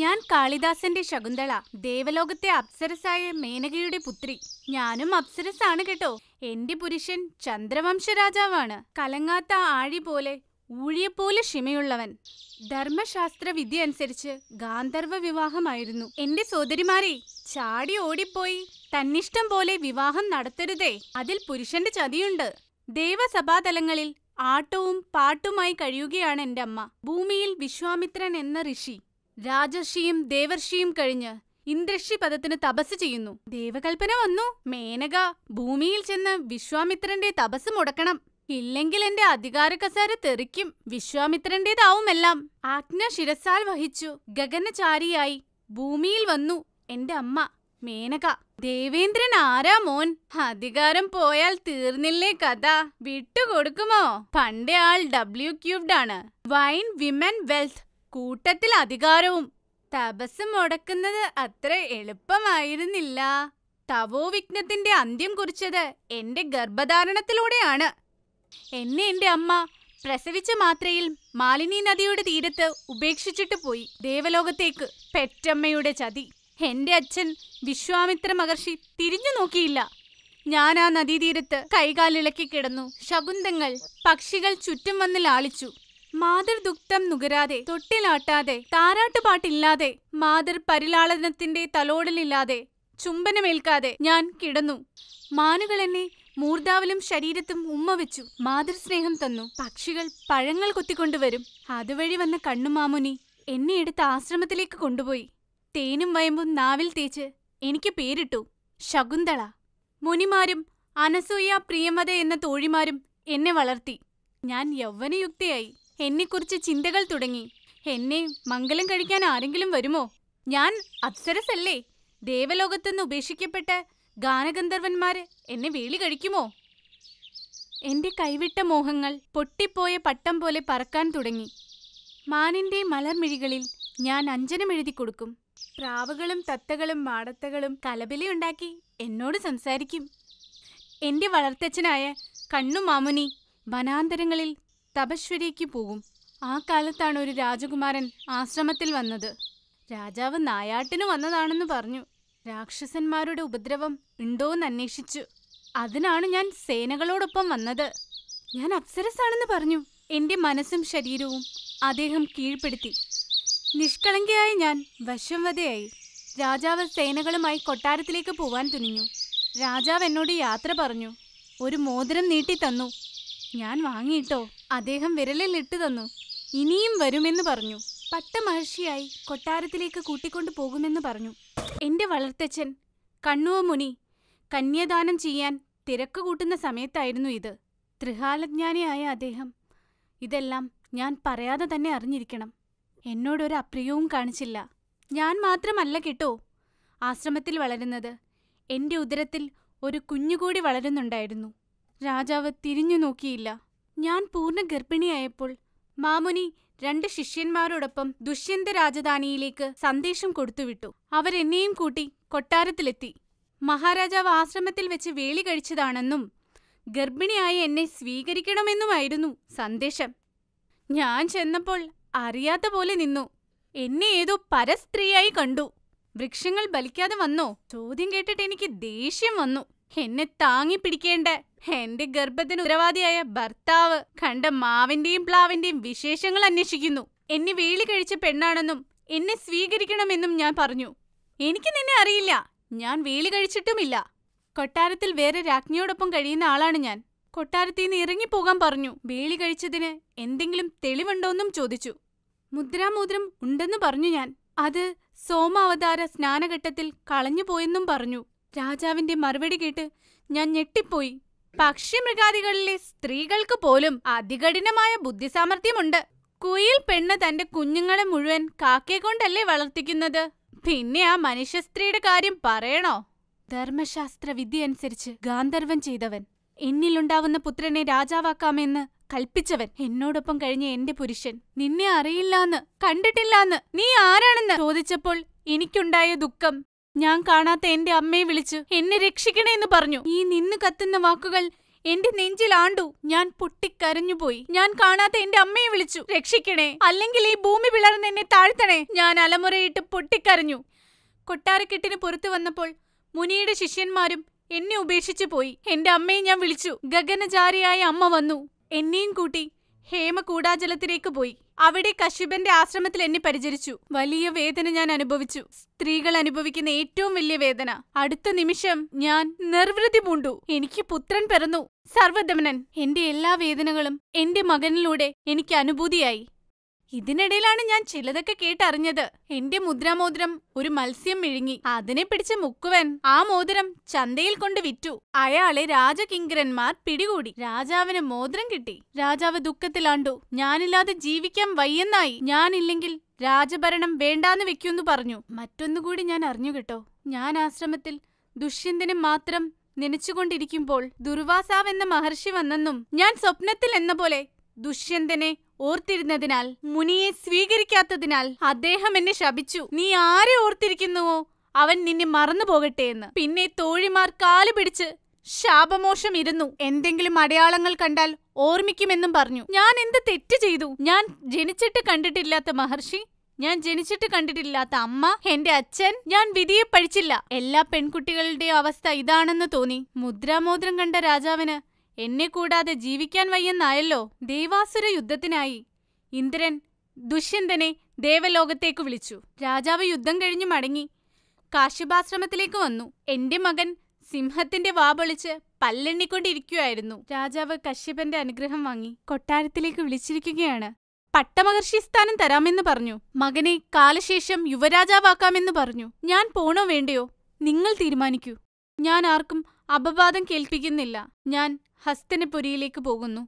ഞാൻ കാളിദാസന്റെ ശകുന്തള ദേവലോകത്തെ അപ്സരസായ മേനകയുടെ പുത്രി ഞാനും അപ്സരസാണ് കേട്ടോ എന്റെ പുരുഷൻ ചന്ദ്രവംശ രാജാവാണ് കലങ്ങാത്ത ആഴി പോലെ ഊഴിയെപ്പോലെ ഷിമയുള്ളവൻ ധർമ്മശാസ്ത്ര വിധി അനുസരിച്ച് ഗാന്ധർവ വിവാഹമായിരുന്നു എന്റെ സോദരിമാരെ ചാടി ഓടിപ്പോയി തന്നിഷ്ടം പോലെ വിവാഹം നടത്തരുതേ അതിൽ പുരുഷന്റെ ചതിയുണ്ട് ദേവസഭാതലങ്ങളിൽ ആട്ടവും പാട്ടുമായി കഴിയുകയാണ് എന്റെ അമ്മ ഭൂമിയിൽ വിശ്വാമിത്രൻ എന്ന ഋഷി രാജർഷിയും ദേവർഷിയും കഴിഞ്ഞ് ഇന്ദ്രഷി പദത്തിന് തപസ് ചെയ്യുന്നു ദേവകൽപ്പന വന്നു മേനക ഭൂമിയിൽ ചെന്ന് വിശ്വാമിത്രന്റെ തപസ് മുടക്കണം ഇല്ലെങ്കിൽ എന്റെ അധികാര കസാര തെറിക്കും വിശ്വാമിത്രന്റേതാവുമെല്ലാം ആജ്ഞ ശിരസാൽ വഹിച്ചു ഗഗനചാരിയായി ഭൂമിയിൽ വന്നു എന്റെ അമ്മ മേനക ദേവേന്ദ്രൻ ആരാ മോൻ അധികാരം പോയാൽ തീർന്നില്ലേ കഥ വിട്ടുകൊടുക്കുമോ പണ്ടേ ആൾ ഡബ്ല്യു ക്യൂബ്ഡ് ആണ് വൈൻ വിമൻ വെൽത്ത് കൂട്ടത്തിൽ അധികാരവും തപസ് മുടക്കുന്നത് അത്ര എളുപ്പമായിരുന്നില്ല തവോ വിഘ്നത്തിന്റെ അന്ത്യം കുറിച്ചത് എന്റെ ഗർഭധാരണത്തിലൂടെയാണ് എന്നെ എന്റെ അമ്മ പ്രസവിച്ച മാത്രയിൽ മാലിനി നദിയുടെ തീരത്ത് ഉപേക്ഷിച്ചിട്ട് പോയി ദേവലോകത്തേക്ക് പെറ്റമ്മയുടെ ചതി എന്റെ അച്ഛൻ വിശ്വാമിത്ര മഹർഷി തിരിഞ്ഞു നോക്കിയില്ല ഞാൻ ആ നദീതീരത്ത് കൈകാലിളക്കി കിടന്നു ശകുന്തങ്ങൾ പക്ഷികൾ ചുറ്റും വന്ന് ലാളിച്ചു മാതൃദുഗ്ധം നുകരാതെ തൊട്ടിലാട്ടാതെ താരാട്ടുപാട്ടില്ലാതെ മാതൃ പരിലാളനത്തിന്റെ തലോടലില്ലാതെ ചുംബനമേൽക്കാതെ ഞാൻ കിടന്നു മാനുകൾ എന്നെ ശരീരത്തും ഉമ്മ വെച്ചു മാതൃസ്നേഹം തന്നു പക്ഷികൾ പഴങ്ങൾ കൊത്തിക്കൊണ്ടുവരും അതുവഴി വന്ന കണ്ണുമാമുനി എന്നെ എടുത്ത് ആശ്രമത്തിലേക്ക് കൊണ്ടുപോയി തേനും വയമ്പും നാവിൽ തേച്ച് എനിക്ക് പേരിട്ടു ശകുന്തള മുനിമാരും അനസൂയ പ്രിയമത എന്ന തോഴിമാരും എന്നെ വളർത്തി ഞാൻ യൗവനയുക്തയായി എന്നെക്കുറിച്ച് ചിന്തകൾ തുടങ്ങി എന്നെ മംഗലം കഴിക്കാൻ ആരെങ്കിലും വരുമോ ഞാൻ അപ്സരസല്ലേ ദേവലോകത്തുനിന്ന് ഉപേക്ഷിക്കപ്പെട്ട ഗാനഗന്ധർവന്മാര് എന്നെ വേളി കഴിക്കുമോ എന്റെ കൈവിട്ട മോഹങ്ങൾ പൊട്ടിപ്പോയ പട്ടം പോലെ പറക്കാൻ തുടങ്ങി മാനിന്റെ മലർമിഴികളിൽ ഞാൻ അഞ്ജനമെഴുതി കൊടുക്കും പ്രാവുകളും തത്തകളും മാടത്തകളും കലബിലയുണ്ടാക്കി എന്നോട് സംസാരിക്കും എന്റെ വളർത്തച്ഛനായ കണ്ണു മാമുനി വനാന്തരങ്ങളിൽ തപശ്വരിക്ക് പോകും ആ കാലത്താണ് ഒരു രാജകുമാരൻ ആശ്രമത്തിൽ വന്നത് രാജാവ് നായാട്ടിന് വന്നതാണെന്ന് പറഞ്ഞു രാക്ഷസന്മാരുടെ ഉപദ്രവം ഉണ്ടോയെന്ന് അന്വേഷിച്ചു അതിനാണ് ഞാൻ സേനകളോടൊപ്പം വന്നത് ഞാൻ അപ്സരസാണെന്ന് പറഞ്ഞു എൻ്റെ മനസ്സും ശരീരവും അദ്ദേഹം കീഴ്പ്പെടുത്തി നിഷ്കളങ്കയായി ഞാൻ വശംവതയായി രാജാവ് സേനകളുമായി കൊട്ടാരത്തിലേക്ക് പോവാൻ തുനിഞ്ഞു രാജാവ് എന്നോട് യാത്ര പറഞ്ഞു ഒരു മോതിരം നീട്ടി തന്നു ഞാൻ വാങ്ങിയിട്ടോ അദ്ദേഹം വിരലിൽ ഇട്ടു തന്നു ഇനിയും വരുമെന്ന് പറഞ്ഞു പട്ടമഹർഷിയായി കൊട്ടാരത്തിലേക്ക് കൂട്ടിക്കൊണ്ടു പോകുമെന്ന് പറഞ്ഞു എന്റെ വളർത്തച്ഛൻ കണ്ണുവമുനി കന്യാദാനം ചെയ്യാൻ തിരക്ക് കൂട്ടുന്ന സമയത്തായിരുന്നു ഇത് ത്രികാലജ്ഞാനിയായ അദ്ദേഹം ഇതെല്ലാം ഞാൻ പറയാതെ തന്നെ അറിഞ്ഞിരിക്കണം എന്നോടൊരു അപ്രിയവും കാണിച്ചില്ല ഞാൻ മാത്രമല്ല കേട്ടോ ആശ്രമത്തിൽ വളരുന്നത് എൻ്റെ ഉദരത്തിൽ ഒരു കുഞ്ഞുകൂടി വളരുന്നുണ്ടായിരുന്നു രാജാവ് തിരിഞ്ഞു നോക്കിയില്ല ഞാൻ പൂർണ്ണ ഗർഭിണിയായപ്പോൾ മാമുനി രണ്ട് ശിഷ്യന്മാരോടൊപ്പം ദുഷ്യന്ത രാജധാനിയിലേക്ക് സന്ദേശം കൊടുത്തുവിട്ടു. അവരെന്നെയും കൂട്ടി കൊട്ടാരത്തിലെത്തി. മഹാരാജാവ് ആശ്രമത്തിൽ വെച്ച് വേളി കഴിച്ചതാണെന്നും ഗർഭിണിയായ എന്നെ സ്വീകരിക്കണമെന്നുമായിരുന്നു സന്ദേശം. ഞാൻ ചെന്നപ്പോൾ അറിയാത്ത പോലെ നിന്നു. എന്നെ ഏതോ പരസ്ത്രീയായി കണ്ടു. വൃക്ഷങ്ങൾ ബലിക്കാതെ വന്നോ? ചോദ്യം കേട്ടിട്ട് എനിക്ക് ദേഷ്യം വന്നു. എന്നെ താങ്ങിപ്പിടിക്കേണ്ട എന്റെ ഗർഭത്തിന് ഉത്തരവാദിയായ ഭർത്താവ് കണ്ട മാവിന്റെയും പ്ലാവിന്റെയും വിശേഷങ്ങൾ അന്വേഷിക്കുന്നു എന്നെ വേളി കഴിച്ച പെണ്ണാണെന്നും എന്നെ സ്വീകരിക്കണമെന്നും ഞാൻ പറഞ്ഞു എനിക്ക് നിന്നെ അറിയില്ല ഞാൻ വേളി കഴിച്ചിട്ടുമില്ല കൊട്ടാരത്തിൽ വേറെ രാജ്ഞിയോടൊപ്പം കഴിയുന്ന ആളാണ് ഞാൻ കൊട്ടാരത്തിൽ നിന്ന് ഇറങ്ങിപ്പോകാൻ പറഞ്ഞു വേളി കഴിച്ചതിന് എന്തെങ്കിലും തെളിവുണ്ടോന്നും ചോദിച്ചു മുദ്രാമുദ്രം ഉണ്ടെന്ന് പറഞ്ഞു ഞാൻ അത് സോമാവതാര സ്നാനഘട്ടത്തിൽ കളഞ്ഞുപോയെന്നും പറഞ്ഞു രാജാവിന്റെ മറുപടി കേട്ട് ഞാൻ ഞെട്ടിപ്പോയി പക്ഷിമൃഗാദികളിലെ സ്ത്രീകൾക്ക് പോലും അതികഠിനമായ ബുദ്ധിസാമർഥ്യമുണ്ട് കുയിൽ പെണ്ണ് തന്റെ കുഞ്ഞുങ്ങളെ മുഴുവൻ കൊണ്ടല്ലേ വളർത്തിക്കുന്നത് പിന്നെ ആ മനുഷ്യ സ്ത്രീയുടെ കാര്യം പറയണോ ധർമ്മശാസ്ത്ര വിദ്യ അനുസരിച്ച് ഗാന്ധർവൻ ചെയ്തവൻ എന്നിലുണ്ടാവുന്ന പുത്രനെ രാജാവാക്കാമെന്ന് കൽപ്പിച്ചവൻ എന്നോടൊപ്പം കഴിഞ്ഞ എന്റെ പുരുഷൻ നിന്നെ അറിയില്ലാന്ന് കണ്ടിട്ടില്ലാന്ന് നീ ആരാണെന്ന് ചോദിച്ചപ്പോൾ എനിക്കുണ്ടായ ദുഃഖം ഞാൻ കാണാത്ത എന്റെ അമ്മയെ വിളിച്ച് എന്നെ രക്ഷിക്കണേന്ന് പറഞ്ഞു ഈ നിന്ന് കത്തുന്ന വാക്കുകൾ എന്റെ നെഞ്ചിൽ ആണ്ടു ഞാൻ പൊട്ടിക്കരഞ്ഞുപോയി ഞാൻ കാണാത്ത എന്റെ അമ്മയെ വിളിച്ചു രക്ഷിക്കണേ അല്ലെങ്കിൽ ഈ ഭൂമി പിളർന്ന് എന്നെ താഴ്ത്തണേ ഞാൻ അലമുറയിട്ട് പൊട്ടിക്കരഞ്ഞു കൊട്ടാരക്കെട്ടിന് പുറത്തു വന്നപ്പോൾ മുനിയുടെ ശിഷ്യന്മാരും എന്നെ ഉപേക്ഷിച്ചു പോയി എന്റെ അമ്മയെ ഞാൻ വിളിച്ചു ഗഗനചാരിയായ അമ്മ വന്നു എന്നെയും കൂട്ടി ഹേമ കൂടാജലത്തിലേക്ക് പോയി അവിടെ കശ്യപന്റെ ആശ്രമത്തിൽ എന്നെ പരിചരിച്ചു വലിയ വേദന ഞാൻ അനുഭവിച്ചു സ്ത്രീകൾ അനുഭവിക്കുന്ന ഏറ്റവും വലിയ വേദന അടുത്ത നിമിഷം ഞാൻ നിർവൃതി പൂണ്ടു എനിക്ക് പുത്രൻ പിറന്നു സർവദമനൻ എന്റെ എല്ലാ വേദനകളും എന്റെ മകനിലൂടെ എനിക്ക് അനുഭൂതിയായി ഇതിനിടയിലാണ് ഞാൻ ചിലതൊക്കെ കേട്ടറിഞ്ഞത് എന്റെ മുദ്രാമോതിരം ഒരു മത്സ്യം മിഴുങ്ങി അതിനെ പിടിച്ച മുക്കുവൻ ആ മോതിരം ചന്തയിൽ കൊണ്ട് വിറ്റു അയാളെ രാജകിങ്കരന്മാർ പിടികൂടി രാജാവിന് മോതിരം കിട്ടി രാജാവ് ദുഃഖത്തിലാണ്ടു ഞാനില്ലാതെ ജീവിക്കാൻ വയ്യെന്നായി ഞാനില്ലെങ്കിൽ രാജഭരണം വേണ്ടാന്ന് വെക്കൂന്ന് പറഞ്ഞു മറ്റൊന്നുകൂടി ഞാൻ അറിഞ്ഞു കേട്ടോ ഞാൻ ആശ്രമത്തിൽ ദുഷ്യന്തിനെ മാത്രം നനച്ചുകൊണ്ടിരിക്കുമ്പോൾ ദുർവാസാവെന്ന മഹർഷി വന്നെന്നും ഞാൻ സ്വപ്നത്തിൽ എന്ന പോലെ ദുഷ്യന്തനെ ഓർത്തിരുന്നതിനാൽ മുനിയെ സ്വീകരിക്കാത്തതിനാൽ അദ്ദേഹം എന്നെ ശപിച്ചു നീ ആരെ ഓർത്തിരിക്കുന്നുവോ അവൻ നിന്നെ മറന്നു പോകട്ടെ എന്ന് പിന്നെ തോഴിമാർ കാലു പിടിച്ച് ശാപമോഷം ഇരുന്നു എന്തെങ്കിലും അടയാളങ്ങൾ കണ്ടാൽ ഓർമ്മിക്കുമെന്നും പറഞ്ഞു ഞാൻ എന്ത് തെറ്റ് ചെയ്തു ഞാൻ ജനിച്ചിട്ട് കണ്ടിട്ടില്ലാത്ത മഹർഷി ഞാൻ ജനിച്ചിട്ട് കണ്ടിട്ടില്ലാത്ത അമ്മ എന്റെ അച്ഛൻ ഞാൻ വിധിയെ പഠിച്ചില്ല എല്ലാ പെൺകുട്ടികളുടെയും അവസ്ഥ ഇതാണെന്ന് തോന്നി മുദ്രാമോദ്രം കണ്ട രാജാവിന് എന്നെ കൂടാതെ ജീവിക്കാൻ വയ്യെന്നായല്ലോ ദേവാസുര യുദ്ധത്തിനായി ഇന്ദ്രൻ ദുഷ്യന്തനെ ദേവലോകത്തേക്ക് വിളിച്ചു രാജാവ് യുദ്ധം കഴിഞ്ഞു മടങ്ങി കാശ്യപാശ്രമത്തിലേക്ക് വന്നു എന്റെ മകൻ സിംഹത്തിന്റെ വാപൊളിച്ച് പല്ലെണ്ണിക്കൊണ്ടിരിക്കുകയായിരുന്നു രാജാവ് കശ്യപന്റെ അനുഗ്രഹം വാങ്ങി കൊട്ടാരത്തിലേക്ക് വിളിച്ചിരിക്കുകയാണ് പട്ടമഹർഷി സ്ഥാനം തരാമെന്ന് പറഞ്ഞു മകനെ കാലശേഷം യുവരാജാവാക്കാമെന്ന് പറഞ്ഞു ഞാൻ പോണോ വേണ്ടയോ നിങ്ങൾ തീരുമാനിക്കൂ ഞാൻ ആർക്കും അപവാദം കേൾപ്പിക്കുന്നില്ല ഞാൻ ഹസ്തിനപുരിയിലേക്ക് പോകുന്നു